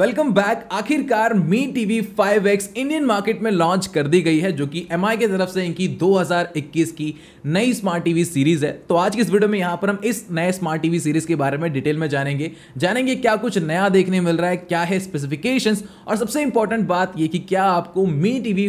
welcome back आखिरकार Mi TV 5X Indian market में launch कर दी गई है जो कि एम की तरफ से इनकी 2021 की नई स्मार्ट टीवी सीरीज है तो आज की इस वीडियो में यहाँ पर हम इस नए स्मार्ट टीवी सीरीज के बारे में डिटेल में जानेंगे जानेंगे क्या कुछ नया देखने मिल रहा है क्या है स्पेसिफिकेशन और सबसे इंपॉर्टेंट बात यह कि क्या आपको Mi TV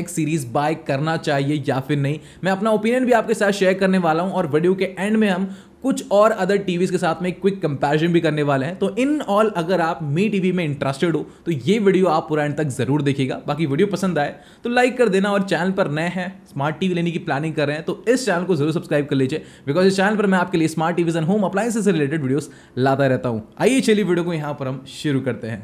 X series buy करना चाहिए या फिर नहीं मैं अपना ओपिनियन भी आपके साथ शेयर करने वाला हूँ और वीडियो के एंड में हम कुछ और अदर टीवीज़ के साथ में क्विक कंपैरिजन भी करने वाले हैं तो इन ऑल अगर आप मी टीवी में इंटरेस्टेड हो तो ये वीडियो आप पूरा एंड तक ज़रूर देखिएगा बाकी वीडियो पसंद आए तो लाइक कर देना और चैनल पर नए हैं स्मार्ट टीवी लेने की प्लानिंग कर रहे हैं तो इस चैनल को जरूर सब्सक्राइब कर लीजिए बिकॉज इस चैनल पर मैं आपके लिए smart TVs and home appliances से रिलेटेड वीडियोज लाता रहता हूँ आइए चलिए वीडियो को यहाँ पर हम शुरू करते हैं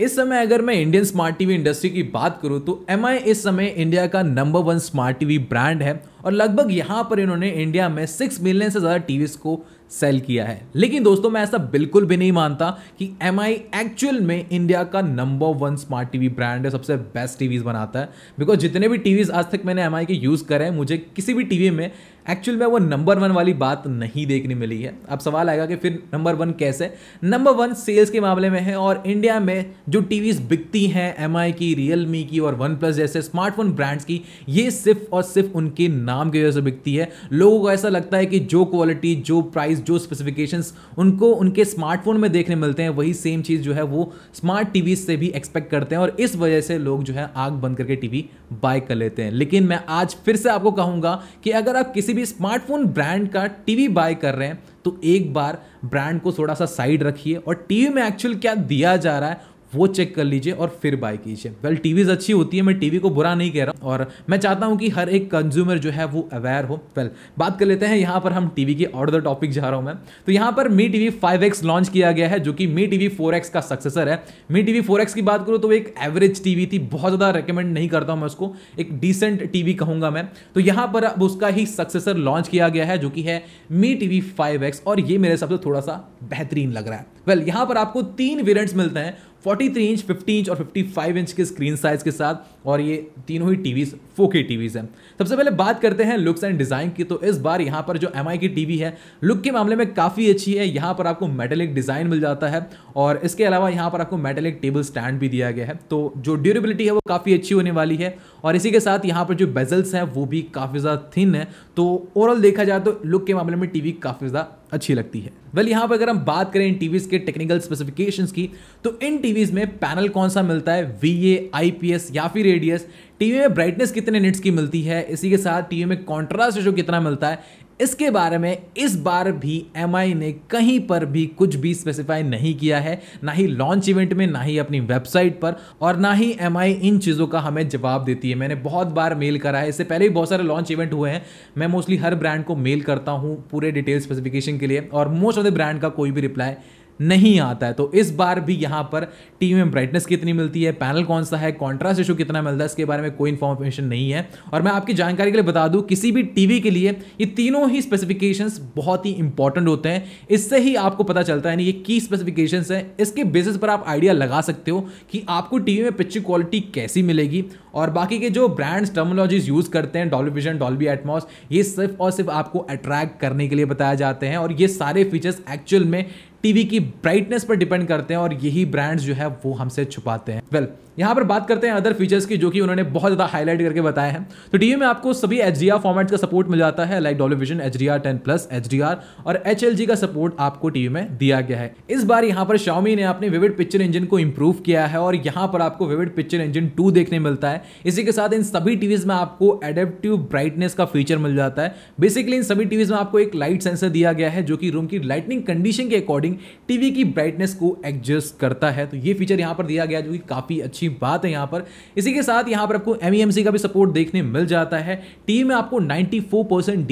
इस समय अगर मैं इंडियन स्मार्ट टीवी इंडस्ट्री की बात करूं तो एम इस समय इंडिया का number one smart TV brand है और लगभग यहाँ पर इन्होंने इंडिया में सिक्स मिलियन से ज़्यादा टीवी को सेल किया है लेकिन दोस्तों मैं ऐसा बिल्कुल भी नहीं मानता कि एम एक्चुअल में इंडिया का number one smart TV brand है सबसे बेस्ट टीवीज़ बनाता है बिकॉज जितने भी टीवीज़ आज तक मैंने एम के यूज़ करे हैं मुझे किसी भी टीवी में एक्चुअल में वो नंबर वन वाली बात नहीं देखने मिली है अब सवाल आएगा कि फिर नंबर वन कैसे नंबर वन सेल्स के मामले में है और इंडिया में जो टीवीज बिकती हैं एम की रियल मी की और वन प्लस जैसे स्मार्टफोन ब्रांड्स की ये सिर्फ और सिर्फ उनके नाम की वजह से बिकती है लोगों को ऐसा लगता है कि जो क्वालिटी जो प्राइस जो स्पेसिफिकेशन उनको उनके स्मार्टफोन में देखने मिलते हैं वही सेम चीज़ जो है वो स्मार्ट टीवी से भी एक्सपेक्ट करते हैं और इस वजह से लोग जो है आग बंद करके टी बाय कर लेते हैं लेकिन मैं आज फिर से आपको कहूँगा कि अगर आप किसी किसी भी स्मार्टफोन ब्रांड का टीवी बाय कर रहे हैं तो एक बार ब्रांड को थोड़ा सा साइड रखिए और टीवी में एक्चुअल क्या दिया जा रहा है वो चेक कर लीजिए और फिर बाय कीजिए वेल टीवीज़ अच्छी होती है मैं टीवी को बुरा नहीं कह रहा और मैं चाहता हूँ कि हर एक कंज्यूमर जो है वो अवेयर हो वेल बात कर लेते हैं यहाँ पर हम टीवी के और द टॉपिक जा रहा हूँ मैं तो यहाँ पर मी टीवी फाइव लॉन्च किया गया है जो कि मी टीवी फोर का सक्सेसर है मी टीवी फोर की बात करूँ तो एक एवरेज टीवी थी बहुत ज़्यादा रिकमेंड नहीं करता हूँ मैं उसको एक डिसेंट टीवी कहूँगा मैं तो यहाँ पर अब उसका ही सक्सेसर लॉन्च किया गया है जो कि है मी टीवी फाइव और ये मेरे हिसाब से थोड़ा सा बेहतरीन लग रहा है वेल well, यहाँ पर आपको तीन वेरियंट्स मिलते हैं 43 इंच 50 इंच और 55 इंच के स्क्रीन साइज के साथ और ये तीनों ही टीवीज 4K टीवीज हैं सबसे पहले बात करते हैं लुक्स एंड डिज़ाइन की तो इस बार यहाँ पर जो एम की टीवी है लुक के मामले में काफ़ी अच्छी है यहाँ पर आपको मेटेलिक डिज़ाइन मिल जाता है और इसके अलावा यहाँ पर आपको मेटेलिक टेबल स्टैंड भी दिया गया है तो जो ड्यूरेबिलिटी है वो काफ़ी अच्छी होने वाली है और इसी के साथ यहाँ पर जो बेजल्स हैं वो भी काफ़ी ज़्यादा थिन है तो ओवरऑल देखा जाए तो लुक के मामले में टीवी काफ़ी ज़्यादा अच्छी लगती है वेल यहाँ पर अगर हम बात करें इन टीवीज़ के टेक्निकल स्पेसिफिकेशंस की तो इन टीवीज़ में पैनल कौन सा मिलता है V A I P S या फिर रेडियस टीवी में ब्राइटनेस कितने निट्स की मिलती है इसी के साथ टीवी में कॉन्ट्रास्ट जो कितना मिलता है इसके बारे में इस बार भी एम ने कहीं पर भी कुछ भी स्पेसिफाई नहीं किया है ना ही लॉन्च इवेंट में ना ही अपनी वेबसाइट पर और ना ही एम इन चीज़ों का हमें जवाब देती है मैंने बहुत बार मेल करा है इससे पहले भी बहुत सारे लॉन्च इवेंट हुए हैं मैं मोस्टली हर ब्रांड को मेल करता हूँ पूरे डिटेल स्पेसिफिकेशन के लिए और मोस्ट ऑफ द ब्रांड का कोई भी रिप्लाई नहीं आता है तो इस बार भी यहाँ पर टीवी में ब्राइटनेस कितनी मिलती है पैनल कौन सा है कॉन्ट्रास्ट इशू कितना मिलता है इसके बारे में कोई इन्फॉर्मेशन नहीं है और मैं आपकी जानकारी के लिए बता दूँ किसी भी टीवी के लिए ये तीनों ही स्पेसिफिकेशन बहुत ही इंपॉर्टेंट होते हैं इससे ही आपको पता चलता है ये की स्पेसिफिकेशंस हैं इसके बेसिस पर आप आइडिया लगा सकते हो कि आपको टीवी में पिक्चर क्वालिटी कैसी मिलेगी और बाकी के जो ब्रांड्स टर्मोलॉजीज यूज़ करते हैं डॉल्बी विजन डॉल्बी एटमॉस ये सिर्फ और सिर्फ आपको अट्रैक्ट करने के लिए बताए जाते हैं और ये सारे फीचर्स एक्चुअल में टीवी की ब्राइटनेस पर डिपेंड करते हैं और यही ब्रांड्स जो है वो हमसे छुपाते हैं वेल well, यहाँ पर बात करते हैं अदर फीचर्स की जो कि उन्होंने बहुत ज़्यादा हाईलाइट करके बताए हैं तो टीवी में आपको सभी एच फॉर्मेट्स का सपोर्ट मिल जाता है like vision H D R ten plus H D R और एच एल जी का सपोर्ट आपको टीवी में दिया गया है इस बार यहाँ पर शाओमी ने अपने विविड पिक्चर इंजन को इम्प्रूव किया है और यहाँ पर आपको विविड पिक्चर इंजन टू देखने मिलता है इसी के साथ इन सभी टीवीज़ में आपको एडेप्टिव ब्राइटनेस का फीचर मिल जाता है बेसिकली इन सभी टीवीज़ में आपको एक लाइट सेंसर दिया गया है जो कि रूम की लाइटनिंग कंडीशन के अकॉर्डिंग टीवी की ब्राइटनेस को एडजस्ट करता है तो ये फीचर यहाँ पर दिया गया जो कि काफ़ी अच्छी अच्छी बात है यहाँ पर इसी के साथ यहाँ पर आपको एम e का भी सपोर्ट देखने मिल जाता है टीवी में आपको 94 परसेंट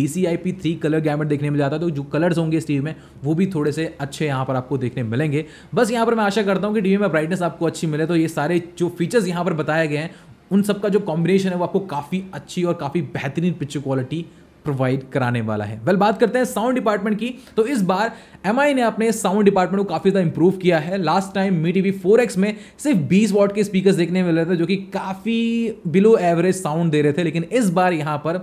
डी कलर गैमेट देखने मिल जाता है तो जो कलर्स होंगे इस टीवी में वो भी थोड़े से अच्छे यहाँ पर आपको देखने मिलेंगे बस यहाँ पर मैं आशा करता हूँ कि टीवी में ब्राइटनेस आपको अच्छी मिले तो ये सारे जो फीचर्स यहाँ पर बताए गए हैं उन सबका जो कॉम्बिनेशन है वो आपको काफ़ी अच्छी और काफ़ी बेहतरीन पिक्चर क्वालिटी प्रोवाइड कराने वाला है वेल well, बात करते हैं साउंड डिपार्टमेंट की तो इस बार एम ने अपने साउंड डिपार्टमेंट को काफ़ी ज़्यादा इंप्रूव किया है last time Mi T V में सिर्फ 20 वॉट के स्पीकर्स देखने मिल रहे थे जो कि काफ़ी बिलो एवरेज साउंड दे रहे थे लेकिन इस बार यहां पर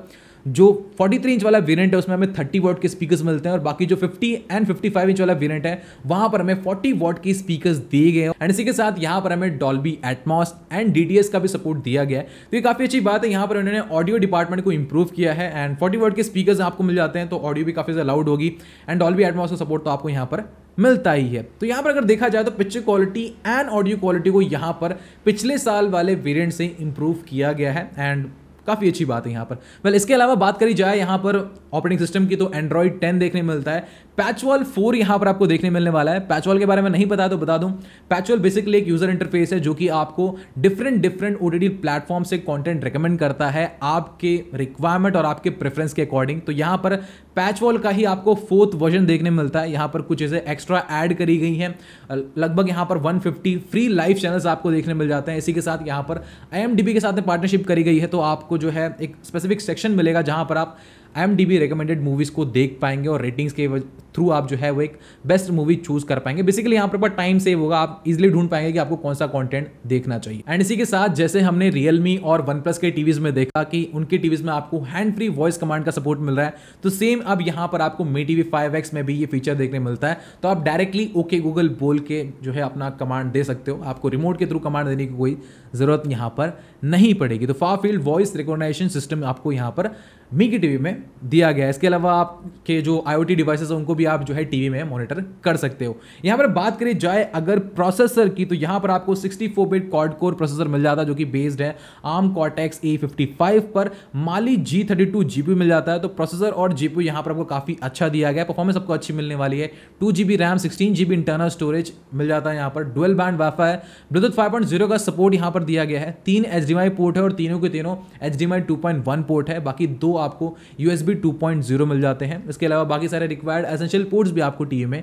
जो 43 इंच वाला वेरिएंट है उसमें हमें 30 वॉट के स्पीकर्स मिलते हैं और बाकी जो 50 एंड 55 इंच वाला वेरिएंट है वहां पर हमें 40 वॉट के स्पीकर्स दिए गए हैं एंड इसी के साथ यहाँ पर हमें डॉल्बी एटमॉस एंड डी का भी सपोर्ट दिया गया है तो ये काफ़ी अच्छी बात है यहाँ पर उन्होंने ऑडियो डिपार्टमेंट को इंप्रूव किया है एंड फोर्टी वॉट के स्पीकर आपको मिल जाते हैं तो ऑडियो भी काफ़ी ज़्यादा लाउड होगी एंड डॉल्बी एटमॉस का सपोर्ट तो आपको यहाँ पर मिलता ही है तो यहाँ पर अगर देखा जाए तो picture quality and audio quality को यहाँ पर पिछले साल वाले वेरिएंट से इंप्रूव किया गया है एंड काफ़ी अच्छी बात है यहाँ पर वेल इसके अलावा बात करी जाए यहाँ पर ऑपरेटिंग सिस्टम की तो एंड्रॉयड टेन देखने मिलता है पैचवॉल फोर यहाँ पर आपको देखने मिलने वाला है पैचवॉल के बारे में नहीं पता तो बता दूँ पैचवॉल बेसिकली एक यूज़र इंटरफेस है जो कि आपको डिफरेंट डिफरेंट ओ प्लेटफॉर्म से कॉन्टेंट रिकमेंड करता है आपके रिक्वायरमेंट और आपके प्रेफरेंस के अकॉर्डिंग तो यहाँ पर पैचवॉल का ही आपको फोर्थ वर्जन देखने मिलता है यहाँ पर कुछ चीज़ें एक्स्ट्रा ऐड करी गई हैं लगभग यहाँ पर वन फ्री लाइव चैनल्स आपको देखने मिल जाते हैं इसी के साथ यहाँ पर आई के साथ पार्टनरशिप करी गई है तो आपको जो है एक स्पेसिफिक सेक्शन मिलेगा जहां पर आप आई रिकमेंडेड मूवीज़ को देख पाएंगे और रेटिंग्स के थ्रू आप जो है वो एक बेस्ट मूवी चूज कर पाएंगे बेसिकली यहाँ पर टाइम सेव होगा आप इजिली ढूंढ पाएंगे कि आपको कौन सा कॉन्टेंट देखना चाहिए एंड इसी के साथ जैसे हमने रियलमी और वन प्लस के टीवीज में देखा कि उनके टीवीज में आपको हैंड फ्री वॉइस कमांड का सपोर्ट मिल रहा है तो सेम अब यहाँ पर आपको टी टीवी फाइव एक्स में भी ये फीचर देखने मिलता है तो आप डायरेक्टली ओके गूगल बोल के जो है अपना कमांड दे सकते हो आपको रिमोट के थ्रू कमांड देने की कोई ज़रूरत यहाँ पर नहीं पड़ेगी तो far field voice recognisation system आपको यहाँ पर मी की टीवी में दिया गया है इसके अलावा आपके जो आई ओ डिवाइसेस हैं उनको भी आप जो है टी वी में मॉनिटर कर सकते हो यहाँ पर बात करी जाए अगर प्रोसेसर की तो यहाँ पर आपको 64 बिट कॉड कोर प्रोसेसर मिल जाता है जो कि बेस्ड है आम कॉटेक्स ए फिफ्टी फाइव पर Mali G thirty two G P मिल जाता है तो प्रोसेसर और जी पी यहाँ पर आपको काफ़ी अच्छा दिया गया है परफॉर्मेंस आपको अच्छी मिलने वाली है two G B RAM sixteen G B internal storage मिल जाता है यहाँ पर डुअल बैंड वाफा है ब्लूटूथ फाइव पॉइंट जीरो का सपोर्ट यहाँ पर दिया गया है तीन एच डी पोर्ट है और तीनों के तीनों H D two point one port है बाकी दो आपको यू यू एस मिल जाते हैं इसके अलावा बाकी सारे रिक्वायर्ड एसेंशियल पोर्ट्स भी आपको टी में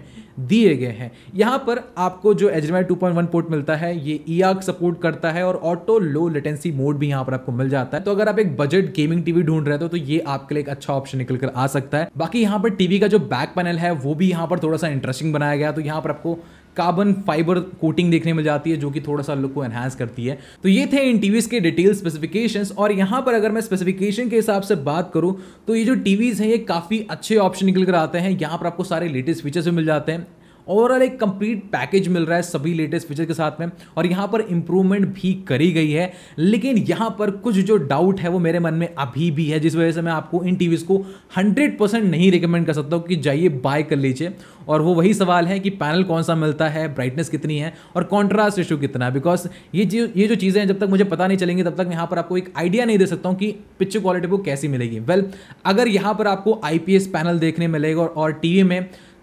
दिए गए हैं यहाँ पर आपको जो एजमाई टू पोर्ट मिलता है ये ई e सपोर्ट करता है और ऑटो लो लेटेंसी मोड भी यहाँ पर आपको मिल जाता है तो अगर आप एक बजट गेमिंग टीवी ढूंढ रहे हो तो ये आपके लिए एक अच्छा ऑप्शन निकल कर आ सकता है बाकी यहाँ पर टीवी का जो बैक पैनल है वो भी यहाँ पर थोड़ा सा इंटरेस्टिंग बनाया गया तो यहाँ पर आपको कार्बन फाइबर कोटिंग देखने मिल जाती है जो कि थोड़ा सा लुक को एनहांस करती है तो ये थे इन टीवीज़ के डिटेल स्पेसिफिकेशन और यहाँ पर अगर मैं स्पेसिफिकेशन के हिसाब से बात करूँ तो ये जो टीवीज़ हैं ये काफ़ी अच्छे ऑप्शन निकल कर आते हैं यहाँ पर आपको सारे लेटेस्ट फीचर्स भी मिल जाते हैं ओवरऑल एक कंप्लीट पैकेज मिल रहा है सभी लेटेस्ट फीचर के साथ में और यहाँ पर इंप्रूवमेंट भी करी गई है लेकिन यहाँ पर कुछ जो डाउट है वो मेरे मन में अभी भी है जिस वजह से मैं आपको इन टीवीज़ को हंड्रेड परसेंट नहीं रिकमेंड कर सकता हूँ कि जाइए बाय कर लीजिए और वो वही सवाल है कि पैनल कौन सा मिलता है ब्राइटनेस कितनी है और कॉन्ट्रास्ट इशू कितना है बिकॉज ये जो ये जो चीज़ें हैं जब तक मुझे पता नहीं चलेंगी तब तक यहाँ पर आपको एक आइडिया नहीं दे सकता हूँ कि पिक्चर क्वालिटी को कैसी मिलेगी वेल अगर यहाँ पर आपको आई पैनल देखने मिलेगा और टी में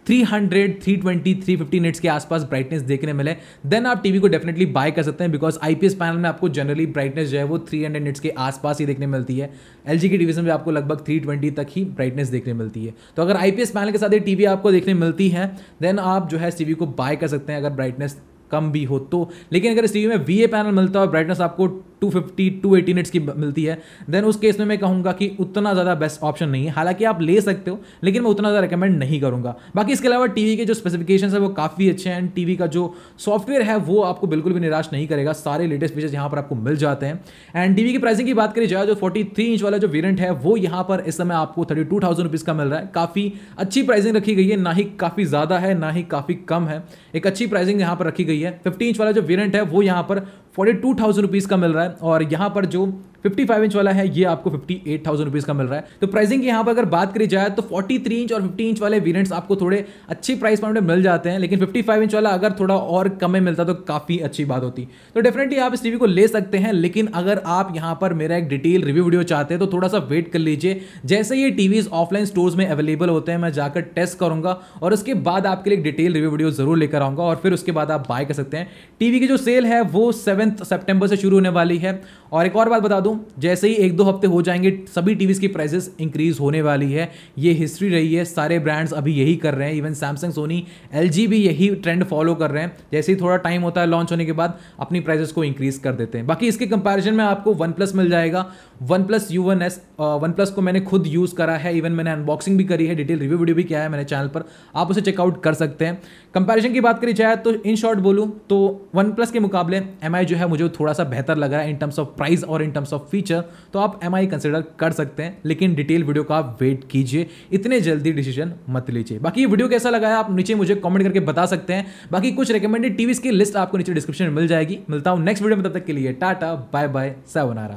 300 320 350 निट्स के आसपास ब्राइटनेस देखने मिले देन आप टीवी को डेफिनेटली बाय कर सकते हैं बिकॉज आईपीएस पैनल में आपको जनरली ब्राइटनेस जो है वो 300 निट्स के आसपास ही देखने मिलती है एल की डिवीजन में आपको लगभग 320 तक ही ब्राइटनेस देखने मिलती है तो अगर आईपीएस पैनल के साथ ये टीवी आपको देखने मिलती है देन आप जो है इस टीवी को बाय कर सकते हैं अगर ब्राइटनेस कम भी हो तो लेकिन अगर इस टीवी में वी पैनल मिलता है और ब्राइटनेस आपको two fifty to eighty nits की मिलती है देन उस केस में मैं कहूँगा कि उतना ज़्यादा बेस्ट ऑप्शन नहीं है हालांकि आप ले सकते हो लेकिन मैं उतना ज़्यादा रिकमेंड नहीं करूँगा बाकी इसके अलावा टी के जो स्पेसिफिकेशन है वो काफ़ी अच्छे हैं टी टीवी का जो सॉफ्टवेयर है वो आपको बिल्कुल भी निराश नहीं करेगा सारे लेटेस्ट फीचर्स यहाँ पर आपको मिल जाते हैं एंड टी की प्राइसिंग की बात करी जाए जो फोर्टी इंच वाला जो वेरियंट है वो यहाँ पर इस समय आपको थर्टी टू का मिल रहा है काफ़ी अच्छी प्राइसिंग रखी गई है ना ही काफ़ी ज़्यादा है ना ही काफ़ी कम है एक अच्छी प्राइसिंग यहाँ पर रखी गई है फिफ्टी इंच वाला जो वेरियंट है वो यहाँ पर फोर्टी टू थाउजेंड रुपीज़ का मिल रहा है और यहाँ पर जो फिफ्टी फाइव इंच वाला है ये आपको फिफ्टी एट थाउजेंड रुपीज का मिल रहा है तो प्राइसिंग की यहाँ पर अगर बात करी जाए तो फोर्टी थ्री इंच और फिफ्टी इंच वाले वेरियंट्स आपको थोड़े अच्छी प्राइस पॉइंट में मिल जाते हैं लेकिन फिफ्टी फाइव इंच वाला अगर थोड़ा और कम में मिलता तो काफ़ी अच्छी बात होती तो डेफिनेटली आप इस टीवी को ले सकते हैं लेकिन अगर आप यहाँ पर मेरा एक डिटेल रिव्यू वीडियो चाहते हैं तो थोड़ा सा वेट कर लीजिए जैसे ये टीवीज ऑफलाइन स्टोर्स में अवेलेबल होते हैं मैं जाकर टेस्ट करूंगा और उसके बाद आपके लिए डिटेल रिव्यू वीडियो जरूर लेकर आऊंगा और फिर उसके बाद आप बाय कर सकते हैं टीवी की जो सेल है वो सेवेंथ सेप्टेम्बर से शुरू होने वाली है और एक और बात बता दूँ जैसे ही एक दो हफ्ते हो जाएंगे सभी टीवीज़ की प्राइसेस इंक्रीज़ होने वाली है ये हिस्ट्री रही है सारे ब्रांड्स अभी यही कर रहे हैं इवन सैमसंग सोनी एल भी यही ट्रेंड फॉलो कर रहे हैं जैसे ही थोड़ा टाइम होता है लॉन्च होने के बाद अपनी प्राइसेस को इंक्रीज़ कर देते हैं बाकी इसके कंपेरिजन में आपको वन प्लस मिल जाएगा OnePlus U one S OnePlus को मैंने खुद यूज़ करा है इवन मैंने अनबॉक्सिंग भी करी है डिटेल रिव्यू वीडियो भी किया है मैंने चैनल पर आप उसे चेकआउट कर सकते हैं कंपैरिजन की बात करी जाए तो इन शॉर्ट बोलूँ तो वन प्लस के मुकाबले एम जो है मुझे थोड़ा सा बेहतर लग रहा है इन टर्म्स ऑफ प्राइस और इन टर्म्स ऑफ फीचर तो आप एम आई कंसिडर कर सकते हैं लेकिन डिटेल वीडियो का वेट कीजिए इतने जल्दी डिसीजन मत लीजिए बाकी वीडियो कैसा लगा है आप नीचे मुझे कमेंट करके बता सकते हैं बाकी कुछ रिकमेंडेड टीवी की लिस्ट आपको नीचे डिस्क्रिप्शन में मिल जाएगी मिलता हूँ नेक्स्ट वीडियो में तब तक के लिए टाटा बाय बाय सेवनारा